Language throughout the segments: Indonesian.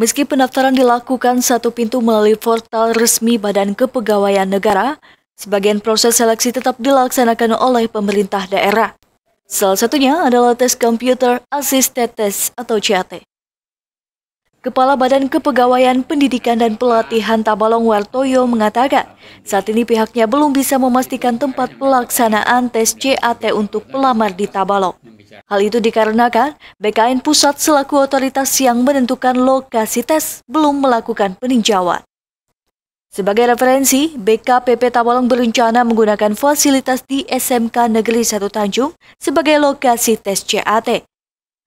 Meski pendaftaran dilakukan satu pintu melalui portal resmi Badan Kepegawaian Negara, sebagian proses seleksi tetap dilaksanakan oleh pemerintah daerah. Salah satunya adalah tes komputer assisted test atau CAT. Kepala Badan Kepegawaian Pendidikan dan Pelatihan Tabalong Wartoyo mengatakan, saat ini pihaknya belum bisa memastikan tempat pelaksanaan tes CAT untuk pelamar di Tabalong. Hal itu dikarenakan BKN Pusat selaku otoritas yang menentukan lokasi tes belum melakukan peninjauan. Sebagai referensi, BKPP Tawalong berencana menggunakan fasilitas di SMK Negeri 1 Tanjung sebagai lokasi tes CAT.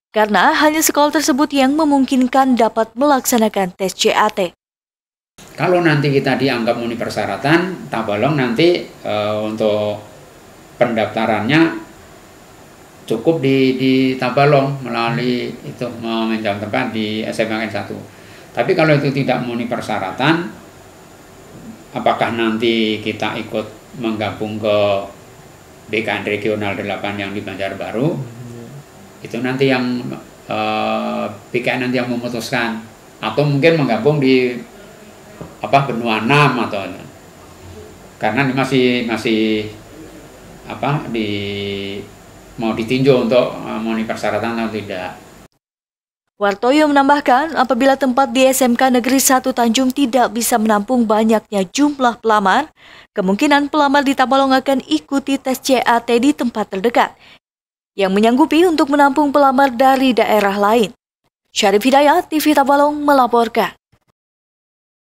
Karena hanya sekolah tersebut yang memungkinkan dapat melaksanakan tes CAT. Kalau nanti kita dianggap memenuhi persyaratan, Tabalong nanti e, untuk pendaftarannya cukup di di Tabalong melalui itu meminjam tempat di SMA n 1. Tapi kalau itu tidak memenuhi persyaratan apakah nanti kita ikut menggabung ke BKN regional 8 yang di Banjarbaru hmm. itu nanti yang eh, BKN nanti yang memutuskan atau mungkin menggabung di apa benua 6 atau karena ini masih masih apa di mau ditinjau untuk e, memenuhi persyaratan atau tidak. Wartoyo menambahkan, apabila tempat di SMK Negeri 1 Tanjung tidak bisa menampung banyaknya jumlah pelamar, kemungkinan pelamar di Tabalong akan ikuti tes CAT di tempat terdekat, yang menyanggupi untuk menampung pelamar dari daerah lain. Syarif Hidayat, TV Tabalong melaporkan.